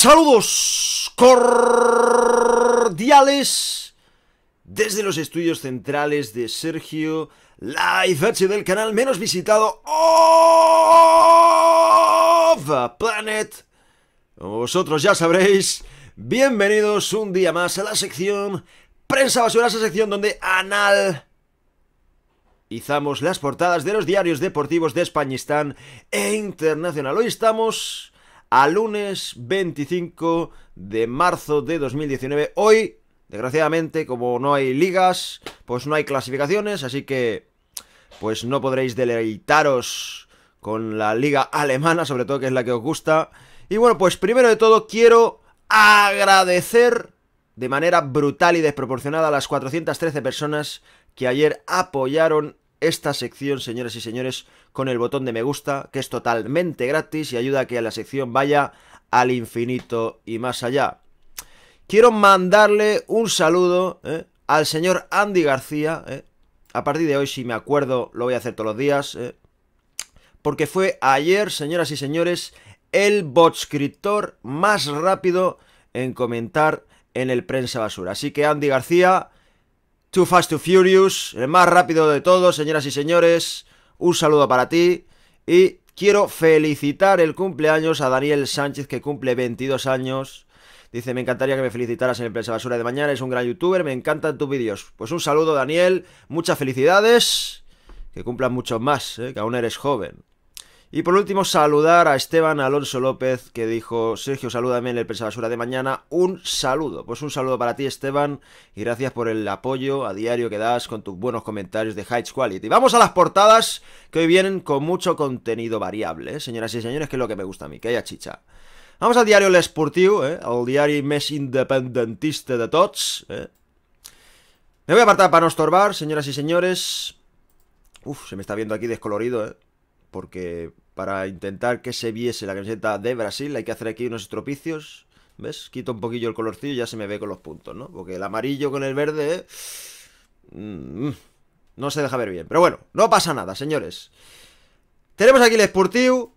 Saludos cordiales desde los estudios centrales de Sergio Live H del canal menos visitado of Planet. Como vosotros ya sabréis, bienvenidos un día más a la sección Prensa Basura, esa sección donde analizamos las portadas de los diarios deportivos de Españistán e internacional. Hoy estamos a lunes 25 de marzo de 2019. Hoy, desgraciadamente, como no hay ligas, pues no hay clasificaciones, así que pues no podréis deleitaros con la liga alemana, sobre todo que es la que os gusta. Y bueno, pues primero de todo quiero agradecer de manera brutal y desproporcionada a las 413 personas que ayer apoyaron esta sección, señoras y señores, con el botón de me gusta, que es totalmente gratis y ayuda a que la sección vaya al infinito y más allá. Quiero mandarle un saludo eh, al señor Andy García. Eh. A partir de hoy, si me acuerdo, lo voy a hacer todos los días. Eh. Porque fue ayer, señoras y señores, el botscriptor más rápido en comentar en el Prensa Basura. Así que Andy García, Too Fast to Furious, el más rápido de todos, señoras y señores. Un saludo para ti y quiero felicitar el cumpleaños a Daniel Sánchez que cumple 22 años. Dice, me encantaría que me felicitaras en el Prensa Basura de mañana, es un gran youtuber, me encantan tus vídeos. Pues un saludo Daniel, muchas felicidades, que cumplan muchos más, ¿eh? que aún eres joven. Y por último, saludar a Esteban Alonso López, que dijo, Sergio, salúdame en el presa Basura de mañana. Un saludo, pues un saludo para ti, Esteban, y gracias por el apoyo a diario que das con tus buenos comentarios de High Quality. Vamos a las portadas, que hoy vienen con mucho contenido variable, ¿eh? señoras y señores, que es lo que me gusta a mí, que haya chicha. Vamos al diario el eh? Al diario más independentista de tots. Eh? Me voy a apartar para no estorbar, señoras y señores. Uf, se me está viendo aquí descolorido, eh porque para intentar que se viese la camiseta de Brasil hay que hacer aquí unos estropicios. ¿Ves? Quito un poquillo el colorcillo y ya se me ve con los puntos, ¿no? Porque el amarillo con el verde... Mm, mm, no se deja ver bien. Pero bueno, no pasa nada, señores. Tenemos aquí el Sportiu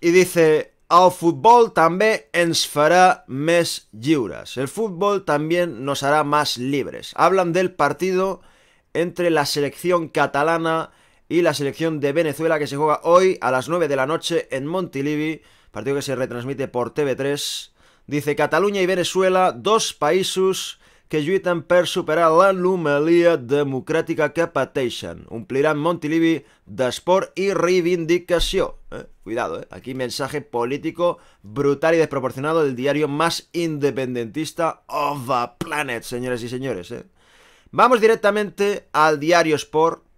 y dice... Al fútbol también ens fará més El fútbol también nos hará más libres. Hablan del partido entre la selección catalana y la selección de Venezuela que se juega hoy a las 9 de la noche en Montilivi, partido que se retransmite por TV3. Dice Cataluña y Venezuela, dos países que lluitan per superar la anomalía democrática que pateixen. Cumplirán Montilivi Sport y reivindicación. Eh, cuidado, eh. aquí mensaje político brutal y desproporcionado del diario más independentista of the planet, señores y señores. Eh. Vamos directamente al diario Sport,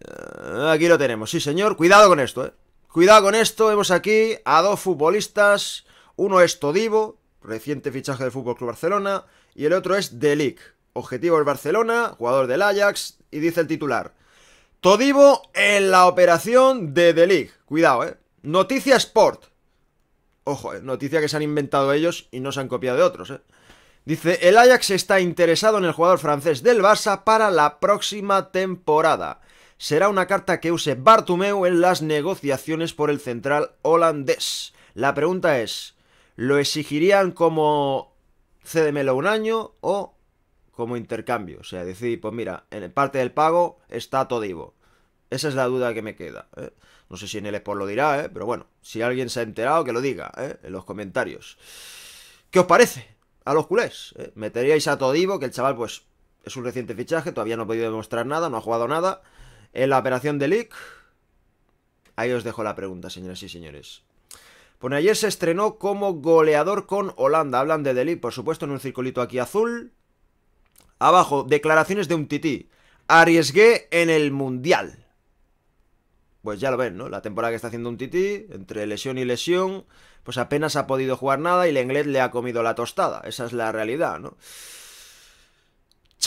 eh, aquí lo tenemos, sí señor. Cuidado con esto, eh. Cuidado con esto, vemos aquí a dos futbolistas. Uno es Todivo, reciente fichaje del Fútbol Club Barcelona, y el otro es Delic, objetivo es Barcelona, jugador del Ajax, y dice el titular. Todivo en la operación de Delic. Cuidado, eh. Noticia Sport. Ojo, eh, noticia que se han inventado ellos y no se han copiado de otros, eh. Dice, el Ajax está interesado en el jugador francés del Barça para la próxima temporada será una carta que use Bartumeu en las negociaciones por el central holandés. La pregunta es, ¿lo exigirían como cédemelo un año o como intercambio? O sea, decir, pues mira, en parte del pago está Todivo. Esa es la duda que me queda. ¿eh? No sé si en el Sport lo dirá, ¿eh? pero bueno, si alguien se ha enterado, que lo diga ¿eh? en los comentarios. ¿Qué os parece a los culés? ¿Meteríais a Todivo, que el chaval pues es un reciente fichaje, todavía no ha podido demostrar nada, no ha jugado nada. En la operación de Ahí os dejo la pregunta, señoras y señores. Pues ayer se estrenó como goleador con Holanda. Hablan de Delic, por supuesto, en un circulito aquí azul. Abajo, declaraciones de un tití. Arriesgué en el Mundial. Pues ya lo ven, ¿no? La temporada que está haciendo un tití, entre lesión y lesión, pues apenas ha podido jugar nada y el inglés le ha comido la tostada. Esa es la realidad, ¿no?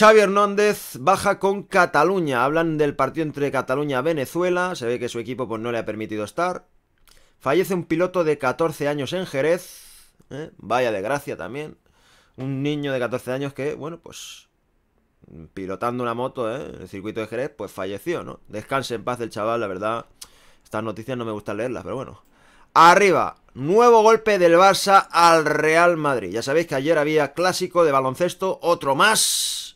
Xavi Hernández baja con Cataluña. Hablan del partido entre Cataluña y Venezuela. Se ve que su equipo pues, no le ha permitido estar. Fallece un piloto de 14 años en Jerez. ¿eh? Vaya Vaya gracia también. Un niño de 14 años que, bueno, pues pilotando una moto ¿eh? en el circuito de Jerez, pues falleció, ¿no? Descanse en paz el chaval, la verdad. Estas noticias no me gustan leerlas, pero bueno. Arriba, nuevo golpe del Barça al Real Madrid. Ya sabéis que ayer había clásico de baloncesto, otro más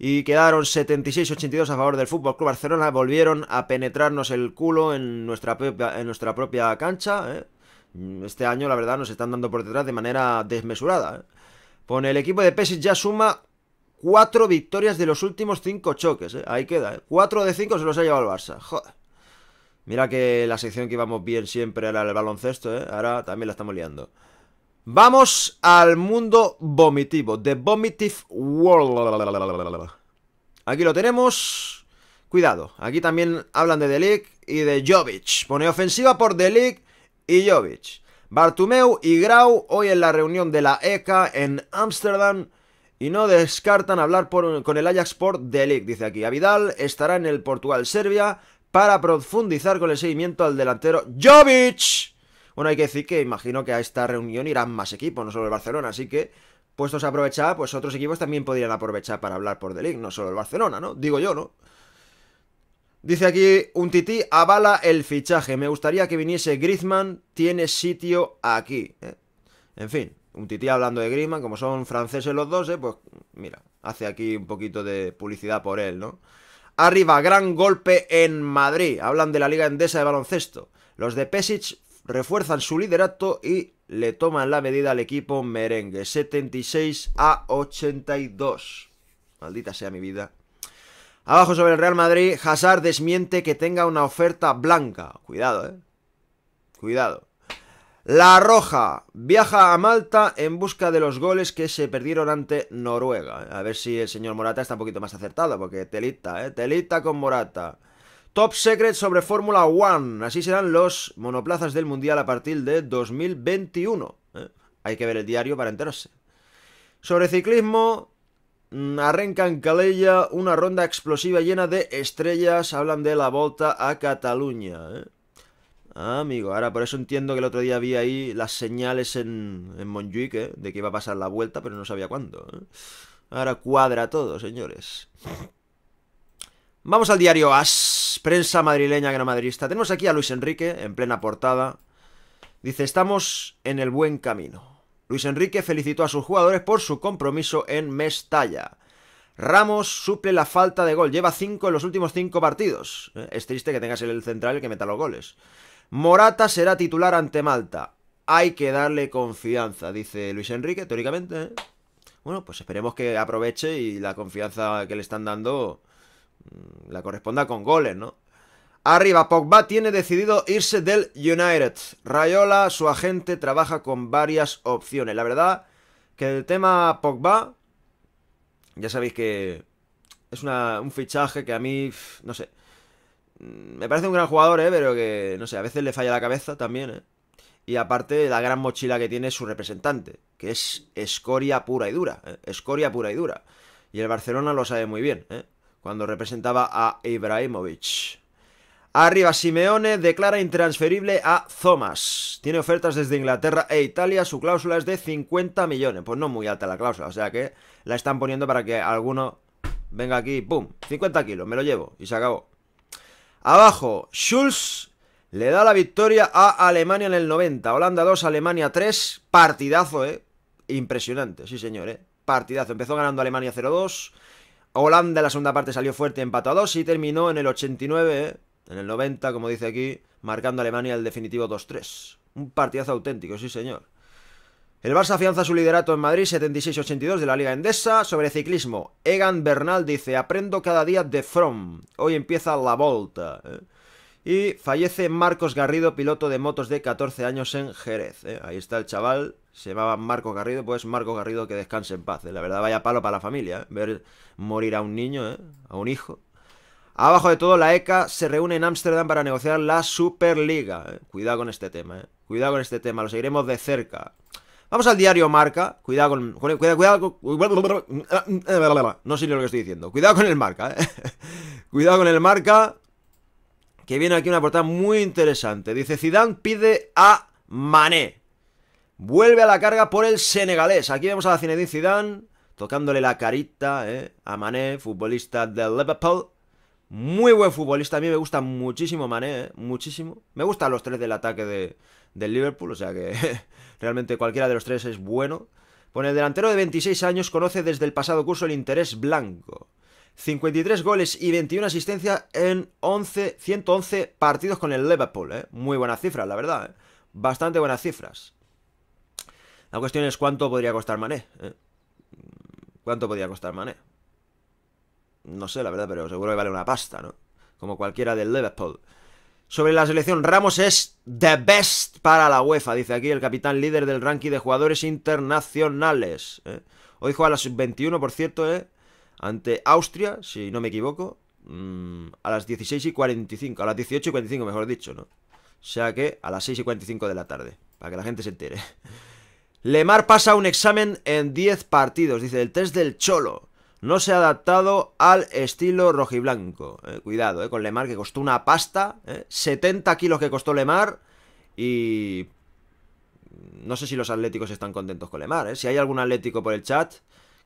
y quedaron 76-82 a favor del Fútbol Club Barcelona. Volvieron a penetrarnos el culo en nuestra propia, en nuestra propia cancha. ¿eh? Este año, la verdad, nos están dando por detrás de manera desmesurada. ¿eh? Con el equipo de Pesic ya suma cuatro victorias de los últimos cinco choques. ¿eh? Ahí queda. Cuatro de cinco se los ha llevado el Barça. Mira que la sección que íbamos bien siempre era el baloncesto. Ahora también la estamos liando. Vamos al mundo vomitivo, The Vomitive World. Aquí lo tenemos. Cuidado, aquí también hablan de Delic y de Jovic. Pone ofensiva por Delic y Jovic. Bartumeu y Grau hoy en la reunión de la ECA en Ámsterdam y no descartan hablar con el Ajax por Delic, dice aquí. Avidal estará en el Portugal-Serbia para profundizar con el seguimiento al delantero Jovic. Bueno, hay que decir que imagino que a esta reunión irán más equipos, no solo el Barcelona, así que puestos a aprovechar, pues otros equipos también podrían aprovechar para hablar por Delic, no solo el Barcelona, ¿no? Digo yo, ¿no? Dice aquí un tití, avala el fichaje. Me gustaría que viniese Griezmann, tiene sitio aquí. ¿eh? En fin, un tití hablando de Griezmann, como son franceses los dos, ¿eh? pues mira, hace aquí un poquito de publicidad por él, ¿no? Arriba, gran golpe en Madrid. Hablan de la Liga Endesa de Baloncesto. Los de Pesic refuerzan su liderato y le toman la medida al equipo merengue, 76 a 82. Maldita sea mi vida. Abajo sobre el Real Madrid, Hazard desmiente que tenga una oferta blanca. Cuidado, eh. Cuidado. La Roja viaja a Malta en busca de los goles que se perdieron ante Noruega. A ver si el señor Morata está un poquito más acertado, porque telita, ¿eh? Telita con Morata. Top Secret sobre Fórmula One. Así serán los monoplazas del Mundial a partir de 2021. ¿eh? Hay que ver el diario para enterarse. Sobre ciclismo, mm, arranca en Calella una ronda explosiva llena de estrellas. Hablan de la volta a Cataluña. ¿eh? Ah, amigo, ahora por eso entiendo que el otro día vi ahí las señales en, en ¿eh? de que iba a pasar la vuelta, pero no sabía cuándo. Ahora cuadra todo, señores. Vamos al diario AS, prensa madrileña que Tenemos aquí a Luis Enrique en plena portada. Dice, estamos en el buen camino. Luis Enrique felicitó a sus jugadores por su compromiso en Mestalla. Ramos suple la falta de gol, lleva cinco en los últimos cinco partidos. Eh, es triste que tengas el central el que meta los goles. Morata será titular ante Malta. Hay que darle confianza, dice Luis Enrique, teóricamente. Bueno, pues esperemos que aproveche y la confianza que le están dando Mm, la corresponda con goles, ¿no? Arriba, Pogba tiene decidido irse del United. Rayola, su agente, trabaja con varias opciones. La verdad que el tema Pogba, ya sabéis que es un fichaje que a mí, no sé, mm, me parece un gran jugador, ¿eh? Pero que, no sé, a veces le falla la cabeza también, ¿eh? Y aparte, la gran mochila que tiene su representante, que es escoria pura y dura, ¿eh? escoria pura y dura. Y el Barcelona lo sabe muy bien, ¿eh? cuando representaba a Ibrahimovic. Arriba Simeone declara intransferible a Thomas. Tiene ofertas desde Inglaterra e Italia. Su cláusula es de 50 millones. Pues no muy alta la cláusula. O sea que la están poniendo para que alguno venga aquí. ¡Pum! 50 kilos. Me lo llevo. Y se acabó. Abajo. Schulz le da la victoria a Alemania en el 90. Holanda 2, Alemania 3. Partidazo, ¿eh? Impresionante. Sí, señor, ¿eh? Partidazo. Empezó ganando Alemania 0-2. Holanda en la segunda parte salió fuerte, empató a y terminó en el 89, en el 90, como dice aquí, marcando a Alemania el definitivo 2-3. Un partidazo auténtico, sí señor. El Barça afianza su liderato en Madrid 76-82 de la Liga Endesa. Sobre ciclismo, Egan Bernal dice, aprendo cada día de From. Hoy empieza la Volta. ¿eh? Y fallece Marcos Garrido, piloto de motos de 14 años en Jerez. ¿eh? Ahí está el chaval se llamaba Marco Garrido, pues Marco Garrido que descanse en paz. La verdad, vaya palo para la familia, ¿eh? ver morir a un niño, ¿eh? a un hijo. Abajo de todo, la ECA se reúne en Ámsterdam para negociar la Superliga. ¿eh? Cuidado con este tema, ¿eh? cuidado con este tema, lo seguiremos de cerca. Vamos al diario Marca, cuidado con... Cuidado, cuidado con... No sé ni lo que estoy diciendo. Cuidado con el Marca, ¿eh? Cuidado con el Marca, que viene aquí una portada muy interesante. Dice, Zidane pide a Mané. Vuelve a la carga por el senegalés. Aquí vemos a la Zinedine Zidane tocándole la carita eh, a Mané, futbolista del Liverpool. Muy buen futbolista, a mí me gusta muchísimo Mané, eh, muchísimo. Me gustan los tres del ataque de, del Liverpool, o sea que realmente cualquiera de los tres es bueno. Con el delantero de 26 años conoce desde el pasado curso el interés blanco. 53 goles y 21 asistencias en 11, 111 partidos con el Liverpool. Eh. Muy buenas cifras, la verdad. Bastante buenas cifras. La cuestión es cuánto podría costar Mané. ¿Eh? ¿Cuánto podría costar Mané? No sé, la verdad, pero seguro que vale una pasta, ¿no? Como cualquiera del Liverpool. Sobre la selección, Ramos es the best para la UEFA, dice aquí el capitán líder del ranking de jugadores internacionales. ¿eh? Hoy juega a las 21, por cierto, ¿eh? ante Austria, si no me equivoco, mm, a las 16 y 45, a las 18 y 45, mejor dicho, ¿no? O sea que a las 6 y 45 de la tarde, para que la gente se entere. Lemar pasa un examen en 10 partidos, dice el test del Cholo. No se ha adaptado al estilo rojiblanco. Eh, cuidado, eh, con Lemar que costó una pasta. Eh, 70 kilos que costó Lemar. Y... No sé si los atléticos están contentos con Lemar. Eh. Si hay algún atlético por el chat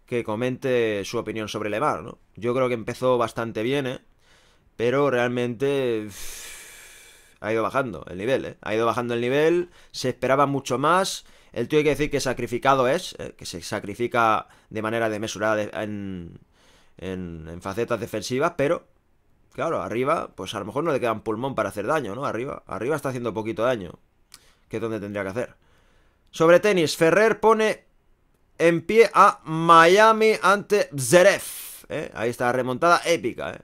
que comente su opinión sobre Lemar. ¿no? Yo creo que empezó bastante bien, eh, pero realmente... ha ido bajando el nivel, Ha ido bajando el nivel, se esperaba mucho más el tío hay que decir que sacrificado es, eh, que se sacrifica de manera desmesurada en, facetas defensivas, pero claro, arriba, pues a lo mejor no le quedan pulmón para hacer daño, ¿no? Arriba, arriba está haciendo poquito daño, que es donde tendría que hacer. Sobre tenis, Ferrer pone en pie a Miami ante Zeref. ¿eh? Ahí está la remontada épica, ¿eh?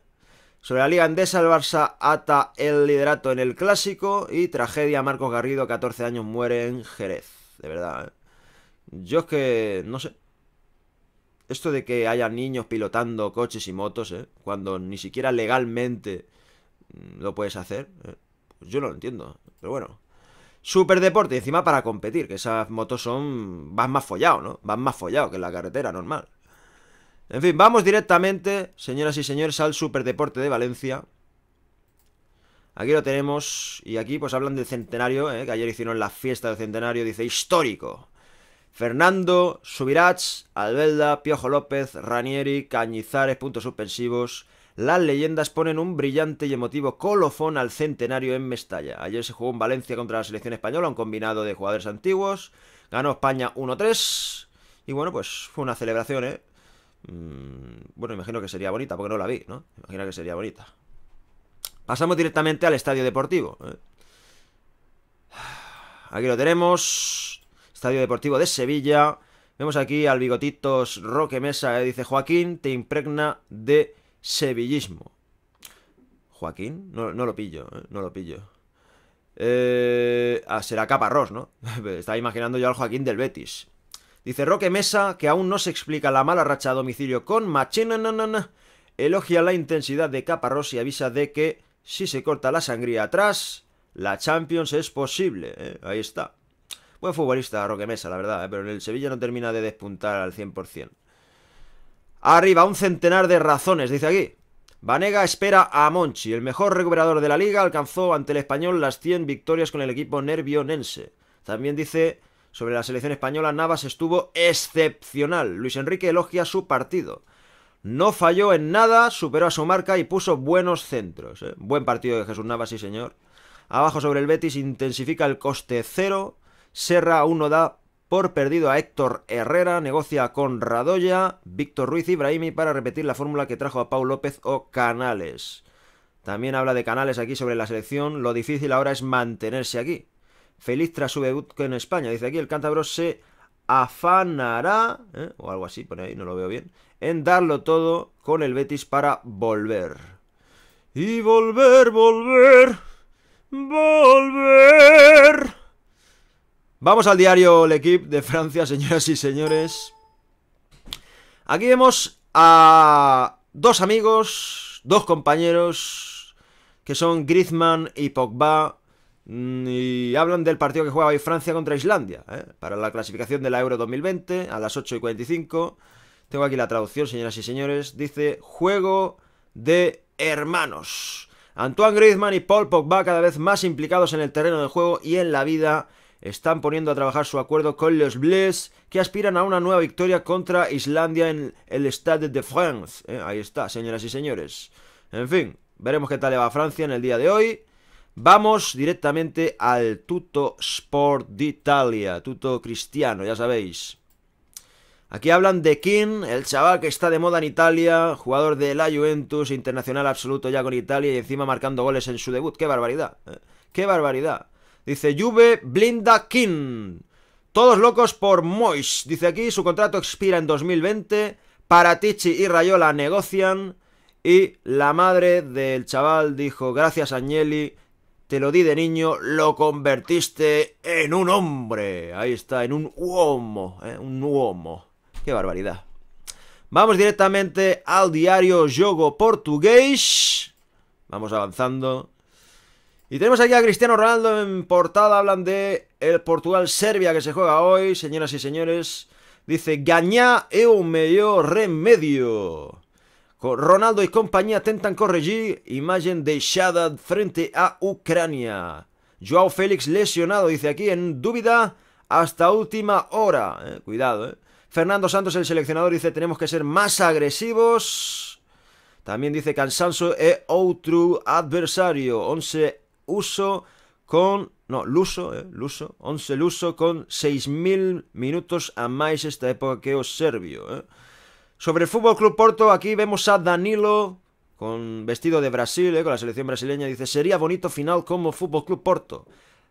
Sobre la Liga Andesa, el Barça ata el liderato en el Clásico y tragedia, Marcos Garrido, 14 años, muere en Jerez de verdad. ¿eh? Yo es que, no sé. Esto de que haya niños pilotando coches y motos, ¿eh? cuando ni siquiera legalmente mm, lo puedes hacer, ¿eh? pues yo no lo entiendo. Pero bueno. superdeporte deporte, encima para competir, que esas motos son... van más follado, ¿no? Van más follado que en la carretera normal. En fin, vamos directamente, señoras y señores, al Superdeporte de Valencia. Aquí lo tenemos, y aquí pues hablan del centenario, eh, que ayer hicieron la fiesta del centenario, dice histórico. Fernando, Subirats, Albelda, Piojo López, Ranieri, Cañizares, puntos suspensivos. Las leyendas ponen un brillante y emotivo colofón al centenario en Mestalla. Ayer se jugó en Valencia contra la selección española, un combinado de jugadores antiguos. Ganó España 1-3. Y bueno, pues fue una celebración, ¿eh? Mm, bueno, imagino que sería bonita, porque no la vi, ¿no? Imagino que sería bonita. Pasamos directamente al estadio deportivo. ¿eh? Aquí lo tenemos. Estadio Deportivo de Sevilla. Vemos aquí al bigotitos Roque Mesa. ¿eh? dice Joaquín, te impregna de sevillismo. Joaquín, no, lo pillo, ¿eh? no lo pillo. Eh, ah, será Caparrós, ¿no? Estaba imaginando yo al Joaquín del Betis. Dice Roque Mesa que aún no se explica la mala racha a domicilio con Machina. Elogia la intensidad de Caparrós y avisa de que si se corta la sangría atrás, la Champions es posible. ¿eh? Ahí está. Buen futbolista Roque Mesa, la verdad, ¿eh? pero en el Sevilla no termina de despuntar al 100%. Arriba, un centenar de razones, dice aquí. Vanega espera a Monchi. El mejor recuperador de la liga alcanzó ante el español las 100 victorias con el equipo nervionense. También dice sobre la selección española, Navas estuvo excepcional. Luis Enrique elogia su partido. No falló en nada, superó a su marca y puso buenos centros. ¿eh? Buen partido de Jesús Navas, sí señor. Abajo sobre el Betis intensifica el coste cero. Serra uno da por perdido a Héctor Herrera, negocia con Radoya, Víctor Ruiz y Brahimi para repetir la fórmula que trajo a Pau López o Canales. También habla de Canales aquí sobre la selección, lo difícil ahora es mantenerse aquí. Feliz tras su debut en España, dice aquí el cántabro se afanará, ¿eh? o algo así, pone ahí, no lo veo bien, en darlo todo con el Betis para volver. Y volver, volver, volver. Vamos al diario L'Equipe de Francia, señoras y señores. Aquí vemos a dos amigos, dos compañeros, que son Griezmann y Pogba, Mm, y hablan del partido que juega hoy Francia contra Islandia, ¿eh? para la clasificación de la Euro 2020 a las 8 y 45. Tengo aquí la traducción, señoras y señores. Dice, juego de hermanos. Antoine Griezmann y Paul Pogba cada vez más implicados en el terreno del juego y en la vida están poniendo a trabajar su acuerdo con los Bleus, que aspiran a una nueva victoria contra Islandia en el Stade de France. ¿eh? Ahí está, señoras y señores. En fin, veremos qué tal le va Francia en el día de hoy. Vamos directamente al tuto Sport d'Italia, tuto Cristiano, ya sabéis. Aquí hablan de King, el chaval que está de moda en Italia, jugador de la Juventus, internacional absoluto ya con Italia y encima marcando goles en su debut. ¡Qué barbaridad! ¿Eh? ¡Qué barbaridad! Dice Juve blinda King. Todos locos por Mois. Dice aquí, su contrato expira en 2020. Paratici y Rayola negocian. Y la madre del chaval dijo, gracias Agnelli, te lo di de niño, lo convertiste en un hombre. Ahí está, en un uomo, ¿eh? un uomo. Qué barbaridad. Vamos directamente al diario Jogo Portugués. Vamos avanzando. Y tenemos aquí a Cristiano Ronaldo en portada. Hablan de el Portugal-Serbia que se juega hoy, señoras y señores. Dice, gañá es remedio. Con Ronaldo e compañía tentan corregir imagen deixada frente a Ucrania. Joao Félix lesionado, dice aquí, en dúbida hasta última hora. Eh, cuidado, eh. Fernando Santos, el seleccionador, dice tenemos que ser más agresivos. También dice cansanso e outro adversario. 11 uso con... No, luso, eh, luso. 11 luso con 6.000 minutos a máis esta época que o serbio. Eh. Sobre el Fútbol Club Porto, aquí vemos a Danilo con vestido de Brasil, eh, con la selección brasileña. Dice: Sería bonito final como Fútbol Club Porto.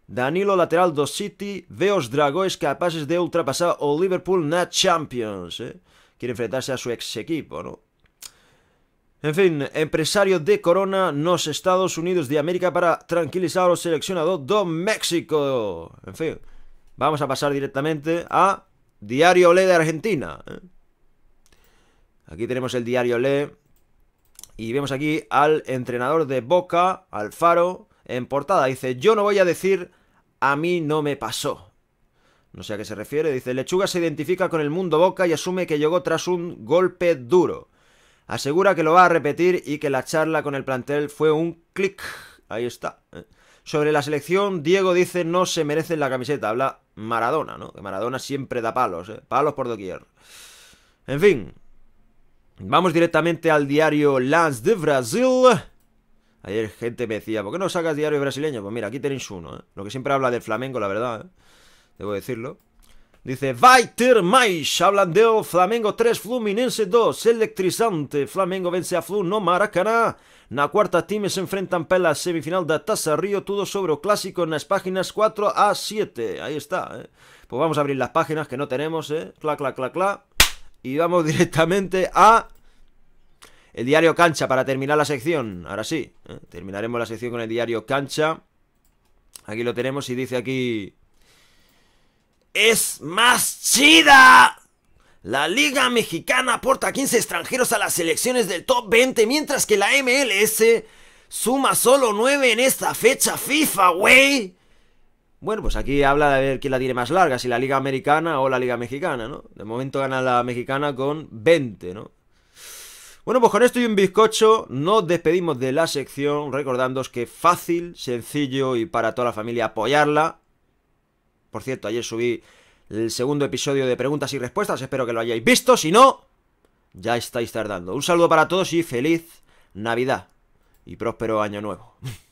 Danilo, lateral do City, Veos dragones capaces de ultrapasar o Liverpool na Champions. Eh. Quiere enfrentarse a su ex equipo, ¿no? En fin, empresario de Corona, Nos Estados Unidos de América para tranquilizar al seleccionador de México. En fin, vamos a pasar directamente a Diario Le de Argentina. Eh. Aquí tenemos el diario Le. Y vemos aquí al entrenador de Boca, Alfaro, en portada. Dice, yo no voy a decir, a mí no me pasó. No sé a qué se refiere. Dice, Lechuga se identifica con el mundo Boca y asume que llegó tras un golpe duro. Asegura que lo va a repetir y que la charla con el plantel fue un clic. Ahí está. ¿eh? Sobre la selección, Diego dice no se merecen la camiseta. Habla Maradona, ¿no? Que Maradona siempre da palos, ¿eh? Palos por doquier. En fin, Vamos directamente al diario Lance de Brasil. Ayer gente me decía, ¿por qué no sacas diario brasileño? Pues mira, aquí tenéis uno, ¿eh? Lo que siempre habla de Flamengo, la verdad, ¿eh? Debo decirlo. Dice, Vai mais, hablan de Flamengo 3, Fluminense 2, electrizante, Flamengo vence a Flu no Maracaná. Na cuarta time se enfrentan para la semifinal de Taza Río, todo sobre clásico en las páginas 4 a 7. Ahí está, ¿eh? Pues vamos a abrir las páginas que no tenemos, ¿eh? Cla, cla, cla, cla. Y vamos directamente a... El diario Cancha para terminar la sección. Ahora sí, ¿eh? terminaremos la sección con el diario Cancha. Aquí lo tenemos y dice aquí... ¡Es más chida! La Liga Mexicana aporta 15 extranjeros a las selecciones del top 20, mientras que la MLS suma solo 9 en esta fecha FIFA, güey. Bueno, pues aquí habla de ver quién la tiene más larga, si la Liga Americana o la Liga Mexicana, ¿no? De momento gana la Mexicana con 20, ¿no? Bueno, pues con esto y un bizcocho nos despedimos de la sección recordándoos que fácil, sencillo y para toda la familia apoyarla. Por cierto, ayer subí el segundo episodio de preguntas y respuestas, espero que lo hayáis visto, si no, ya estáis tardando. Un saludo para todos y feliz Navidad y próspero año nuevo.